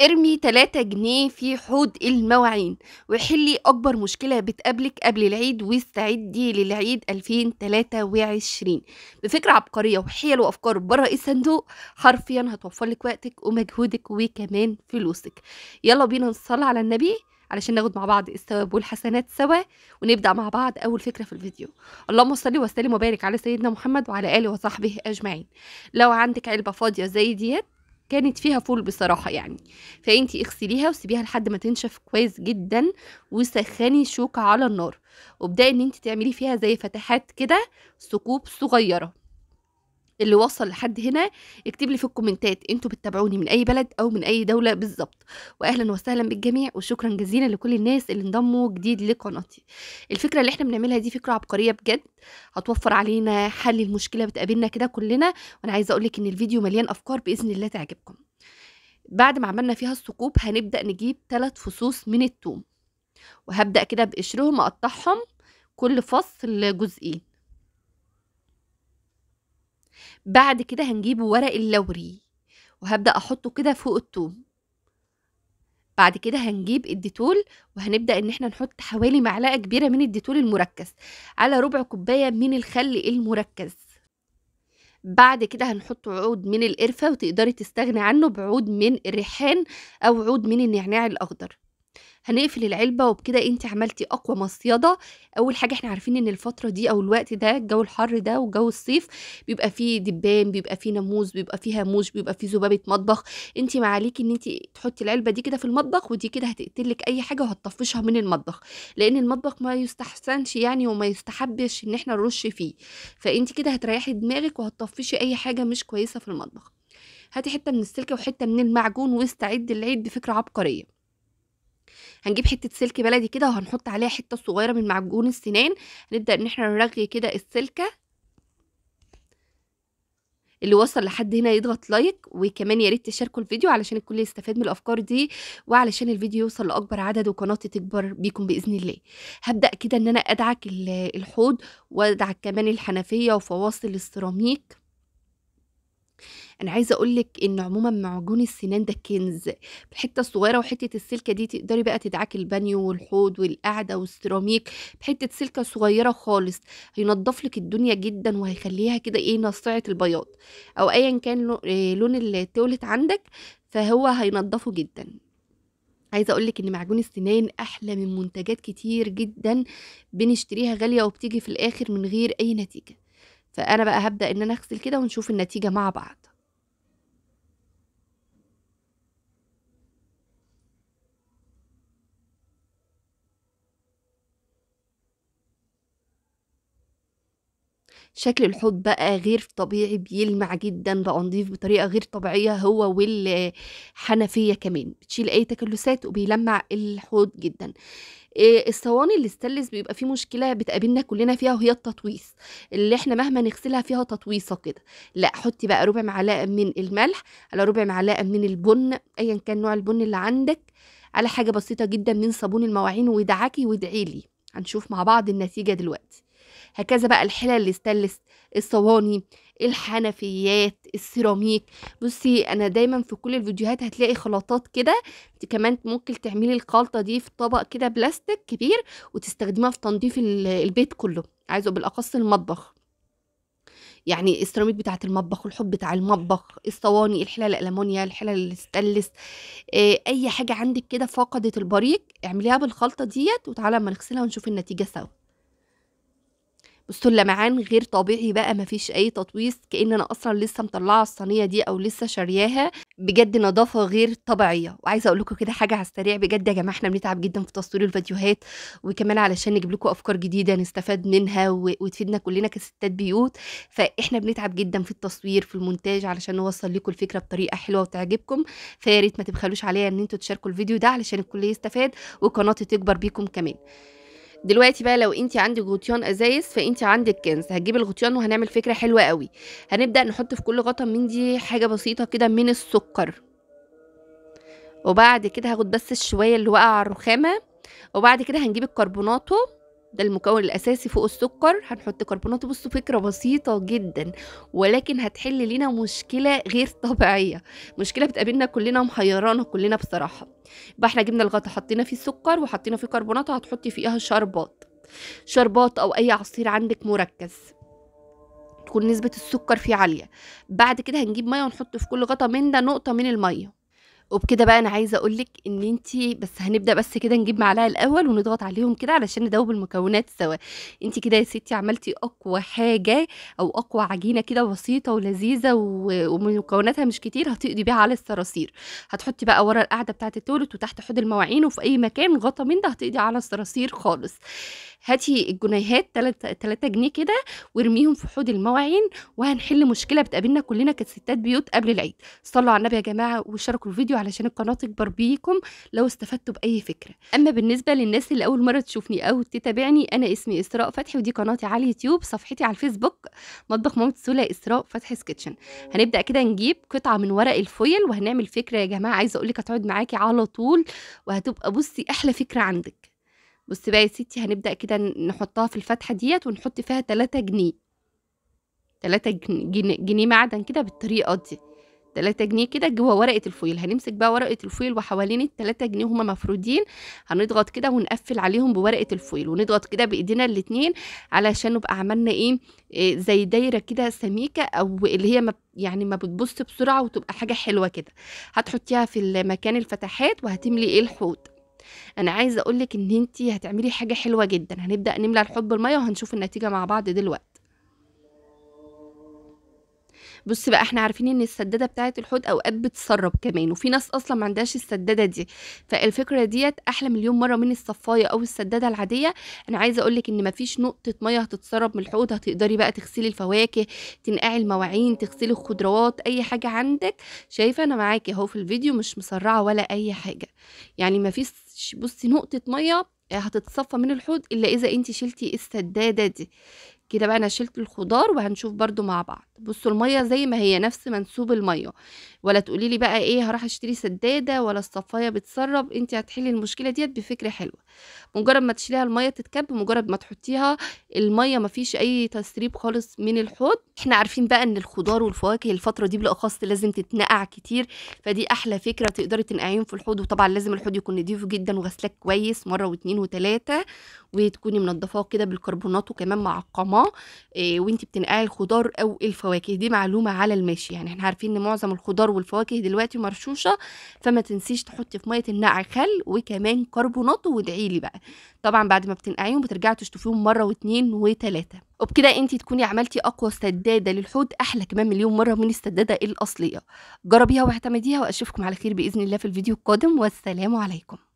ارمي 3 جنيه في حوض المواعين وحلي أكبر مشكلة بتقابلك قبل العيد واستعدي للعيد 2023 بفكرة عبقرية وحيل وأفكار بره الصندوق حرفيا هتوفر لك وقتك ومجهودك وكمان فلوسك يلا بينا نصلي على النبي علشان ناخد مع بعض الثواب والحسنات سوا ونبدا مع بعض اول فكره في الفيديو اللهم صل وسلم وبارك على سيدنا محمد وعلى اله وصحبه اجمعين لو عندك علبه فاضيه زي ديت كانت فيها فول بصراحة يعني فانتي اغسليها وسيبيها لحد ما تنشف كويس جدا وسخني شوكة على النار وابدأي ان انتي تعملي فيها زي فتحات كده ثقوب صغيرة اللي وصل لحد هنا اكتب لي في الكومنتات انتوا بتتابعوني من اي بلد او من اي دوله بالظبط واهلا وسهلا بالجميع وشكرا جزيلا لكل الناس اللي انضموا جديد لقناتي الفكره اللي احنا بنعملها دي فكره عبقريه بجد هتوفر علينا حل المشكله بتقابلنا كده كلنا وانا عايزه اقول لك ان الفيديو مليان افكار باذن الله تعجبكم بعد ما عملنا فيها الثقوب هنبدا نجيب ثلاث فصوص من الثوم وهبدا كده بقشرهم اقطعهم كل فصل جزئين بعد كده هنجيب ورق اللوري وهبدأ أحطه كده فوق التوم بعد كده هنجيب الديتول وهنبدأ إن احنا نحط حوالي معلقة كبيرة من الديتول المركز على ربع كوباية من الخل المركز بعد كده هنحط عود من القرفة وتقدري تستغني عنه بعود من الريحان أو عود من النعناع الأخضر هنقفل العلبه وبكده انت عملتي اقوى مصيده اول حاجه احنا عارفين ان الفتره دي او الوقت ده الجو الحر ده وجو الصيف بيبقى فيه دبان بيبقى فيه ناموس بيبقى فيه هاموش بيبقى فيه ذبابه مطبخ انت ما عليكي ان انت تحطي العلبه دي كده في المطبخ ودي كده هتقتلك اي حاجه وهتطفشها من المطبخ لان المطبخ ما يستحسنش يعني وما يستحبش ان احنا نرش فيه فانت كده هتريحي دماغك وهتطفشي اي حاجه مش كويسه في المطبخ هاتي حته من السلك وحته من المعجون واستعدي العيد بفكره عبقريه هنجيب حته سلك بلدي كده وهنحط عليها حته صغيره من معجون السنان هنبدا ان احنا نرغي كده السلكه اللي وصل لحد هنا يضغط لايك وكمان يا ريت تشاركوا الفيديو علشان الكل يستفاد من الافكار دي وعلشان الفيديو يوصل لاكبر عدد وقناتي تكبر بيكم باذن الله هبدا كده ان انا ادعك الحوض وادعك كمان الحنفيه وفواصل السيراميك أنا عايزة أقول لِك إن عمومًا معجون السنان ده كنز، الحتّة الصغيرة وحتّة السلكة دي تقدري بقى تدعكي البانيو والحوض والقعدة والسيراميك بحتّة سلكة صغيرة خالص، هينضّف لِك الدنيا جدًا وهيخلّيها كده إيه، نصيعه البياض أو أيًا كان آه، لون التولت عندك، فهو هينضّفه جدًا. عايزة أقول لِك إن معجون السنان أحلى من منتجات كتير جدًا بنشتريها غالية وبتيجي في الآخر من غير أي نتيجة. فانا بقى هبدا ان انا اغسل كده ونشوف النتيجه مع بعض شكل الحوض بقى غير طبيعي بيلمع جدا بقى نضيف بطريقه غير طبيعيه هو والحنفيه كمان بتشيل اي تكلسات وبيلمع الحوض جدا الصواني الاستانلس بيبقى فيه مشكله بتقابلنا كلنا فيها وهي التطويس اللي احنا مهما نغسلها فيها تطويصه كده لا حطي بقى ربع معلقه من الملح على ربع معلقه من البن ايا كان نوع البن اللي عندك على حاجه بسيطه جدا من صابون المواعين وادعكي وادعيلي هنشوف مع بعض النتيجه دلوقتي هكذا بقى الحلل الستانلس الصواني الحنفيات السيراميك بصي انا دايما في كل الفيديوهات هتلاقي خلاطات كده انت كمان ممكن تعملي الخلطه دي في طبق كده بلاستيك كبير وتستخدميها في تنظيف البيت كله عايزه بالاخص المطبخ يعني السيراميك بتاعه المطبخ والحب بتاع المطبخ الصواني الحلل الالمونيا الحلل الستانلس آه، اي حاجه عندك كده فقدت البريق اعمليها بالخلطه ديت وتعالى اما نغسلها ونشوف النتيجه سوا سلمعان غير طبيعي بقى مفيش اي تطويس كان انا اصلا لسه مطلعه الصينيه دي او لسه شارياها بجد نظافه غير طبيعيه وعايزه اقول لكم كده حاجه على السريع بجد يا جماعه احنا بنتعب جدا في تصوير الفيديوهات وكمان علشان نجيب لكم افكار جديده نستفاد منها وتفيدنا كلنا كستات بيوت فاحنا بنتعب جدا في التصوير في المونتاج علشان نوصل لكم الفكره بطريقه حلوه وتعجبكم فيا ريت ما تبخلوش عليا ان انتوا تشاركوا الفيديو ده علشان الكل يستفاد وقناتي تكبر بيكم كمان دلوقتي بقى لو انت عندك غطيان ازايز فانت عندك كنز هتجيب الغطيان وهنعمل فكره حلوه قوي هنبدا نحط في كل غطا من دي حاجه بسيطه كده من السكر وبعد كده هاخد بس الشويه اللي واقعه على الرخامه وبعد كده هنجيب الكربوناتو ده المكون الأساسي فوق السكر هنحط كربونات بصوا فكرة بسيطة جدا ولكن هتحل لنا مشكلة غير طبيعية مشكلة بتقابلنا كلنا محيرانا كلنا بصراحة يبقى احنا جبنا الغطا حطينا فيه السكر وحطينا فيه كربونات وهتحطي فيها شربات شربات أو أي عصير عندك مركز تكون نسبة السكر فيه عالية بعد كده هنجيب مية ونحط في كل غطا من ده نقطة من المية وبكده بقى انا عايزه اقولك ان انتي بس هنبدا بس كده نجيب معلقه الاول ونضغط عليهم كده علشان ندوب المكونات سوا انتي كده يا ستي عملتي اقوى حاجه او اقوى عجينه كده بسيطه ولذيذه ومكوناتها مش كتير هتقضي بيها على الصراصير هتحطي بقى ورا القاعده بتاعه التولت وتحت حوض المواعين وفي اي مكان غطا من ده هتقضي على الصراصير خالص هاتي الجنيهات 3 3 جنيه كده وارميهم في حوض المواعين وهنحل مشكله بتقابلنا كلنا كستات بيوت قبل العيد صلوا على النبي يا جماعه وشاركوا الفيديو علشان القناه تكبر بيكم لو استفدتوا باي فكره اما بالنسبه للناس اللي اول مره تشوفني او تتابعني انا اسمي اسراء فتحي ودي قناتي على اليوتيوب صفحتي على الفيسبوك مطبخ مامت سولا اسراء فتحي سكيتشن هنبدا كده نجيب قطعه من ورق الفويل وهنعمل فكره يا جماعه عايزه اقول لك هتقعد معاكي على طول وهتبقى بصي احلى فكره عندك بص بقى يا ستي هنبدأ كده نحطها في الفتحة ديت ونحط فيها تلاتة جنيه تلاتة جنيه, جنيه معدن كده بالطريقة دي تلاتة جنيه كده جوه ورقة الفويل هنمسك بقى ورقة الفويل وحوالين التلاتة جنيه هما مفرودين هنضغط كده ونقفل عليهم بورقة الفويل ونضغط كده بإيدينا الاتنين علشان نبقى عملنا إيه, إيه زي دايرة كده سميكة أو اللي هي ما يعني ما بتبص بسرعة وتبقى حاجة حلوة كده هتحطيها في مكان الفتحات وهتملي إيه الحوض انا عايزه اقول لك ان انت هتعملي حاجه حلوه جدا هنبدا نملى الحوض بالميه وهنشوف النتيجه مع بعض دلوقتي بص بقى احنا عارفين ان السداده بتاعه الحوض اوقات بتسرب كمان وفي ناس اصلا ما عندهاش السداده دي فالفكره ديت احلى مليون مره من الصفايه او السداده العاديه انا عايزه اقول لك ان مفيش نقطه ميه هتتسرب من الحوض هتقدري بقى تغسلي الفواكه تنقعي المواعين تغسلي الخضروات اي حاجه عندك شايفه انا معاكي اهو في الفيديو مش مسرعه ولا اي حاجه يعني مفيش بصي نقطه ميه آه، هتتصفى من الحوض الا اذا انت شلتي السداده دي كده بقى انا شلت الخضار وهنشوف برده مع بعض بصوا الميه زي ما هي نفس منسوب الميه ولا تقولي لي بقى ايه هروح اشتري سداده ولا الصفايه بتسرب انت هتحلي المشكله ديت بفكره حلوه مجرد ما تشيليها الميه تتكب مجرد ما تحطيها الميه مفيش اي تسريب خالص من الحوض احنا عارفين بقى ان الخضار والفواكه الفتره دي بالاخص لازم تتنقع كتير فدي احلى فكره تقدري تنقعيهم في الحوض وطبعا لازم الحوض يكون نضيف جدا وغسلاه كويس مره واتنين وتلاته وتكوني منضفاه كده بالكربونات وكمان معقماه آه، إيه وانت بتنقعي الخضار او الفواكه الفواكه دي معلومه على الماشي يعني احنا عارفين ان معظم الخضار والفواكه دلوقتي مرشوشه فما تنسيش تحطي في ميه النقع خل وكمان كربونات وادعيلي بقى طبعا بعد ما بتنقعيهم بترجعي تشطفيهم مره واتنين وتلاته وبكده انت تكوني عملتي اقوى سداده للحوض احلى كمان مليون مره من السداده الاصليه جربيها واعتمديها واشوفكم على خير باذن الله في الفيديو القادم والسلام عليكم